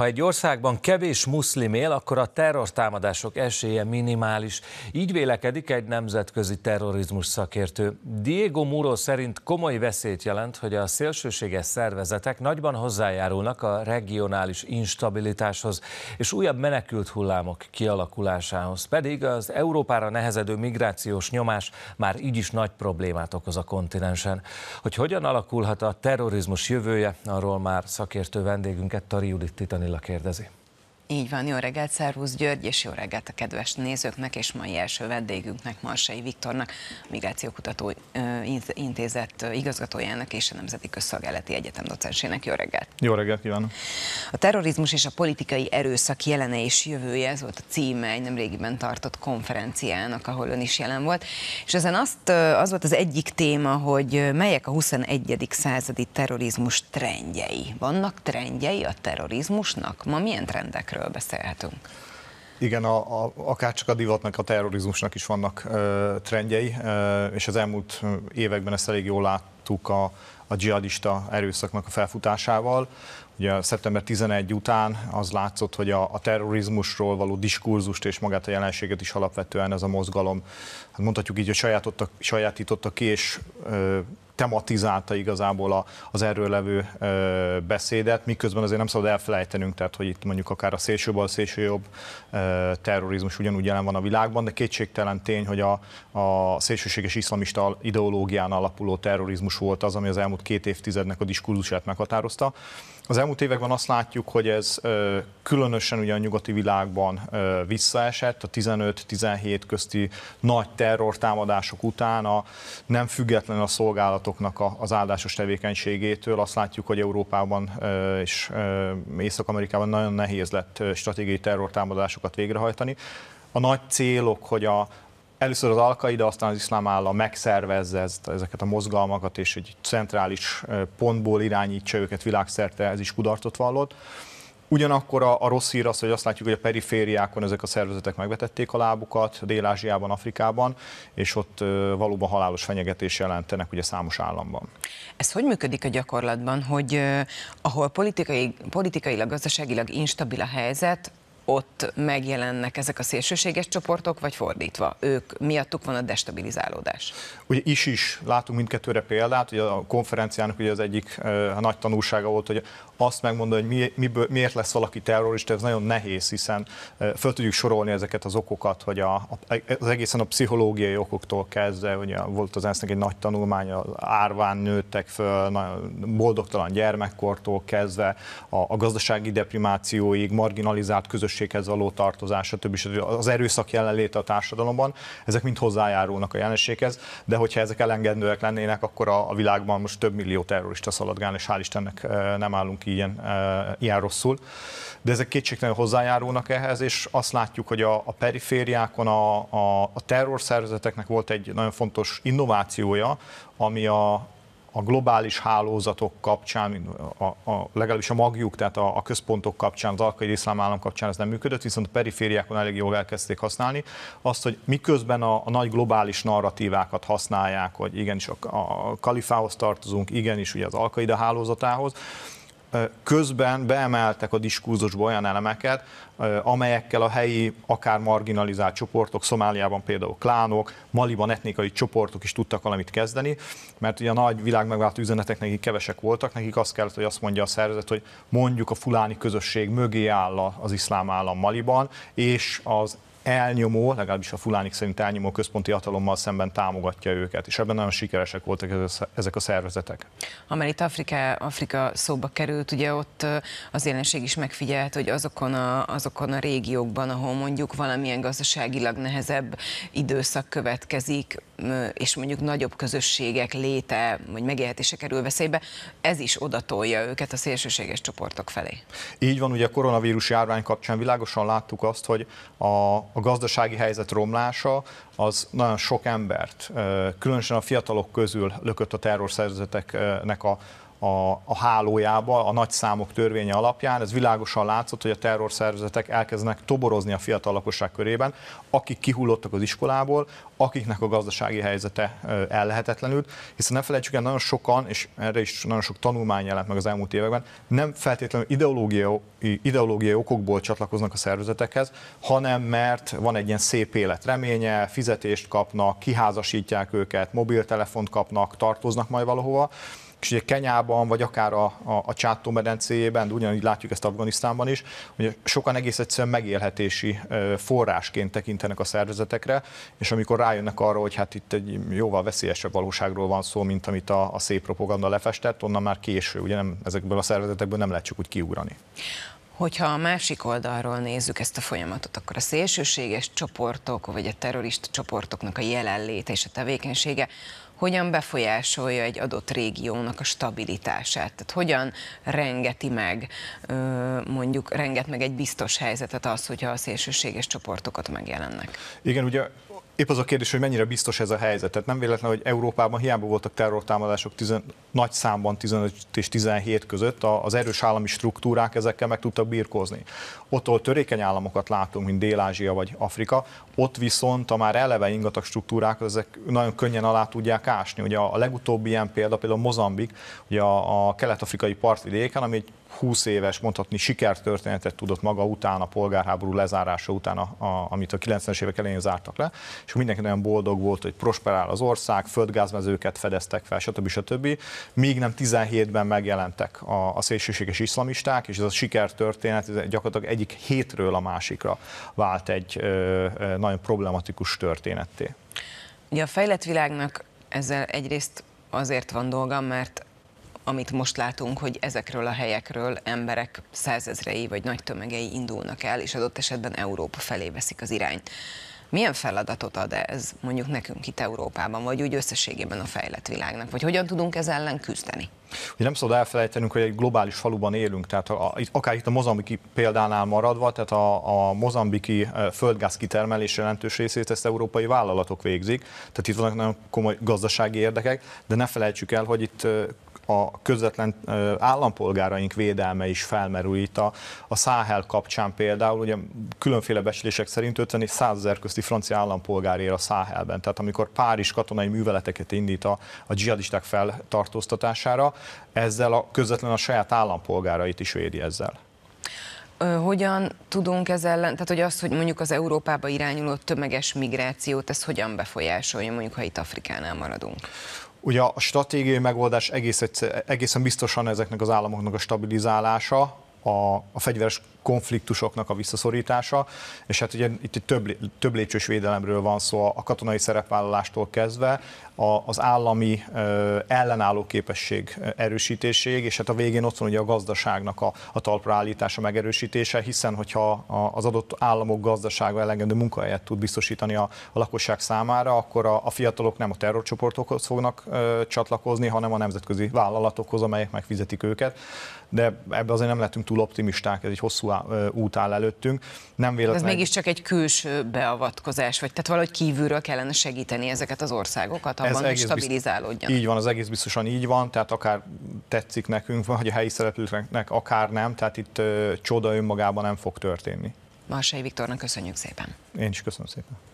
Ha egy országban kevés muszlim él, akkor a terrortámadások esélye minimális. Így vélekedik egy nemzetközi terrorizmus szakértő. Diego Muro szerint komoly veszélyt jelent, hogy a szélsőséges szervezetek nagyban hozzájárulnak a regionális instabilitáshoz és újabb menekült hullámok kialakulásához. Pedig az Európára nehezedő migrációs nyomás már így is nagy problémát okoz a kontinensen. Hogy hogyan alakulhat a terrorizmus jövője, arról már szakértő vendégünket Tari Judit Titani Attila kérdezi. Így van, jó reggelt, szervusz György, és jó reggelt a kedves nézőknek és mai első vendégünknek, Marsai Viktornak, a Migrációkutató Intézet igazgatójának és a Nemzeti Közszolgálati Egyetem docensének. Jó reggelt! Jó reggelt kívánok! A terrorizmus és a politikai erőszak jelene és jövője, ez volt a címe egy nemrégiben tartott konferenciának, ahol ön is jelen volt, és ezen azt, az volt az egyik téma, hogy melyek a 21. századi terrorizmus trendjei. Vannak trendjei a terrorizmusnak? Ma milyen trendekről erről beszélhetünk. Igen, a, a, akár csak a divatnak, a terrorizmusnak is vannak ö, trendjei, ö, és az elmúlt években ezt elég jól láttuk a, a dzsihadista erőszaknak a felfutásával. Ugye szeptember 11 után az látszott, hogy a, a terrorizmusról való diskurzust és magát a jelenséget is alapvetően ez a mozgalom, hát mondhatjuk így, hogy sajátította ki, és ö, tematizálta igazából a, az erről levő ö, beszédet, miközben azért nem szabad elfelejtenünk, tehát hogy itt mondjuk akár a szélsőbal, szélsőjobb ö, terrorizmus ugyanúgy jelen van a világban, de kétségtelen tény, hogy a, a szélsőséges iszlamista ideológián alapuló terrorizmus volt az, ami az elmúlt két évtizednek a diskurzusát meghatározta. Az elmúlt években azt látjuk, hogy ez ö, különösen ugye a nyugati világban ö, visszaesett, a 15-17 közti nagy terrortámadások után a nem független a szolgálatok vállalatoknak az áldásos tevékenységétől. Azt látjuk, hogy Európában és Észak-Amerikában nagyon nehéz lett stratégiai terrortámadásokat végrehajtani. A nagy célok, hogy a, először az Alkaida, aztán az iszlám állam megszervezze ezt, ezeket a mozgalmakat, és egy centrális pontból irányítsa őket világszerte, ez is kudartot vallott. Ugyanakkor a, a rossz hír az, hogy azt látjuk, hogy a perifériákon ezek a szervezetek megvetették a lábukat, Dél-Ázsiában, Afrikában, és ott ö, valóban halálos fenyegetés jelentenek ugye számos államban. Ez hogy működik a gyakorlatban, hogy ö, ahol politikai, politikailag, gazdaságilag instabil a helyzet, ott megjelennek ezek a szélsőséges csoportok, vagy fordítva? Ők miattuk van a destabilizálódás? Ugye is is látunk mindkettőre példát, ugye a konferenciának ugye az egyik a nagy tanulsága volt, hogy azt megmondani, hogy mi, miből, miért lesz valaki terrorista, ez nagyon nehéz, hiszen föl tudjuk sorolni ezeket az okokat, hogy a, az egészen a pszichológiai okoktól kezdve, ugye volt az ensz egy nagy tanulmány, az árván nőttek föl, boldogtalan gyermekkortól kezdve, a, a gazdasági deprimációig, marginalizált közösség közösséghez való tartozás, stb. stb. az erőszak jelenléte a társadalomban, ezek mind hozzájárulnak a jelenséghez, de hogyha ezek elengedőek lennének, akkor a, a világban most több millió terrorista szaladgál, és hál' Istennek nem állunk ilyen, ilyen rosszul. De ezek kétségtelenül hozzájárulnak ehhez, és azt látjuk, hogy a, a perifériákon a, a, a terrorszervezeteknek volt egy nagyon fontos innovációja, ami a, a globális hálózatok kapcsán, a, a, legalábbis a magjuk, tehát a, a központok kapcsán, az alkai iszlám állam kapcsán ez nem működött, viszont a perifériákon elég jól elkezdték használni. Azt, hogy miközben a, a nagy globális narratívákat használják, hogy igenis a, a kalifához tartozunk, igenis ugye az alkaida hálózatához, közben beemeltek a diskurzusba olyan elemeket, amelyekkel a helyi, akár marginalizált csoportok, Szomáliában például klánok, Maliban etnikai csoportok is tudtak valamit kezdeni, mert ugye a nagy világ megváltó üzenetek nekik kevesek voltak, nekik azt kellett, hogy azt mondja a szervezet, hogy mondjuk a fuláni közösség mögé áll az iszlám állam Maliban, és az elnyomó, legalábbis a fulánik szerint elnyomó központi hatalommal szemben támogatja őket, és ebben nagyon sikeresek voltak ezek a szervezetek. Ha már itt Afrika, Afrika szóba került, ugye ott az jelenség is megfigyelt, hogy azokon a, azokon a régiókban, ahol mondjuk valamilyen gazdaságilag nehezebb időszak következik, és mondjuk nagyobb közösségek léte vagy megélhetése kerül veszélybe, ez is odatolja őket a szélsőséges csoportok felé. Így van, ugye a koronavírus járvány kapcsán világosan láttuk azt, hogy a a gazdasági helyzet romlása az nagyon sok embert, különösen a fiatalok közül lökött a terrorszerzeteknek a a, a hálójába, a nagy számok törvénye alapján. Ez világosan látszott, hogy a terrorszervezetek elkezdenek toborozni a fiatal lakosság körében, akik kihullottak az iskolából, akiknek a gazdasági helyzete ellehetetlenült, hiszen ne felejtsük el, nagyon sokan, és erre is nagyon sok tanulmány jelent meg az elmúlt években, nem feltétlenül ideológiai, ideológiai okokból csatlakoznak a szervezetekhez, hanem mert van egy ilyen szép élet reménye, fizetést kapnak, kiházasítják őket, mobiltelefont kapnak, tartoznak majd valahova, és ugye Kenyában, vagy akár a, a, a Csátó medencéjében, de ugyanúgy látjuk ezt Afganisztánban is, hogy sokan egész egyszerűen megélhetési forrásként tekintenek a szervezetekre, és amikor rájönnek arra, hogy hát itt egy jóval veszélyesebb valóságról van szó, mint amit a, a szép propaganda lefestett, onnan már késő, ugye nem, ezekből a szervezetekből nem lehet csak úgy kiugrani. Hogyha a másik oldalról nézzük ezt a folyamatot, akkor a szélsőséges csoportok, vagy a terrorista csoportoknak a jelenléte és a tevékenysége hogyan befolyásolja egy adott régiónak a stabilitását, tehát hogyan rengeti meg, mondjuk renget meg egy biztos helyzetet az, hogyha a szélsőséges csoportokat megjelennek. Igen, ugye Épp az a kérdés, hogy mennyire biztos ez a helyzet. Tehát nem véletlen, hogy Európában hiába voltak terrortámadások tizen, nagy számban 15 és 17 között, az erős állami struktúrák ezekkel meg tudtak birkózni. Ott, ahol törékeny államokat látunk, mint Dél-Ázsia vagy Afrika, ott viszont a már eleve ingatag struktúrák, ezek nagyon könnyen alá tudják ásni. Ugye a legutóbbi ilyen példa például Mozambik, ugye a, a kelet-afrikai partvidéken, ami egy 20 éves mondhatni sikertörténetet tudott maga után, a polgárháború lezárása után, a, a, amit a 90-es évek elején zártak le, és mindenki nagyon boldog volt, hogy prosperál az ország, földgázmezőket fedeztek fel, stb. stb. Míg nem 17-ben megjelentek a, a szélsőséges iszlamisták, és ez a sikertörténet ez gyakorlatilag egyik hétről a másikra vált egy ö, ö, nagyon problematikus történetté. Ugye a fejlett világnak ezzel egyrészt azért van dolga, mert amit most látunk, hogy ezekről a helyekről emberek százezrei vagy nagy tömegei indulnak el, és adott esetben Európa felé veszik az irányt. Milyen feladatot ad ez mondjuk nekünk itt Európában, vagy úgy összességében a fejlett világnak, vagy hogyan tudunk ez ellen küzdeni? Ugye nem szabad elfelejtenünk, hogy egy globális faluban élünk, tehát a, akár itt a mozambiki példánál maradva, tehát a, a mozambiki földgáz kitermelés jelentős részét ezt európai vállalatok végzik, tehát itt vannak nagyon komoly gazdasági érdekek, de ne felejtsük el, hogy itt a közvetlen állampolgáraink védelme is felmerül itt a, a Száhel kapcsán például, ugye különféle becslések szerint 50 és 100 ezer közti francia állampolgár él a Száhelben, tehát amikor Párizs katonai műveleteket indít a, a dzsihadisták feltartóztatására, ezzel a közvetlen a saját állampolgárait is védi ezzel hogyan tudunk ezzel ellen, tehát hogy az, hogy mondjuk az Európába irányuló tömeges migrációt, ez hogyan befolyásolja, mondjuk ha itt Afrikánál maradunk? Ugye a stratégiai megoldás egész egyszer, egészen biztosan ezeknek az államoknak a stabilizálása, a, a fegyveres konfliktusoknak a visszaszorítása, és hát ugye itt egy több, több lépcsős védelemről van szó, a katonai szerepvállalástól kezdve, a, az állami ö, ellenálló képesség erősítéséig, és hát a végén ott van ugye a gazdaságnak a, a talpra állítása megerősítése, hiszen hogyha az adott államok gazdasága elegendő munkahelyet tud biztosítani a, a lakosság számára, akkor a, a fiatalok nem a terrorcsoportokhoz fognak ö, csatlakozni, hanem a nemzetközi vállalatokhoz, amelyek megfizetik őket, de ebbe azért nem lettünk túl optimisták, ez egy hosszú út áll előttünk. Nem véletlen... ez mégiscsak egy külső beavatkozás, vagy tehát valahogy kívülről kellene segíteni ezeket az országokat, abban, hogy stabilizálódjanak. Így van, az egész biztosan így van, tehát akár tetszik nekünk, vagy a helyi szereplőknek akár nem, tehát itt ö, csoda önmagában nem fog történni. Marsai Viktornak köszönjük szépen. Én is köszönöm szépen.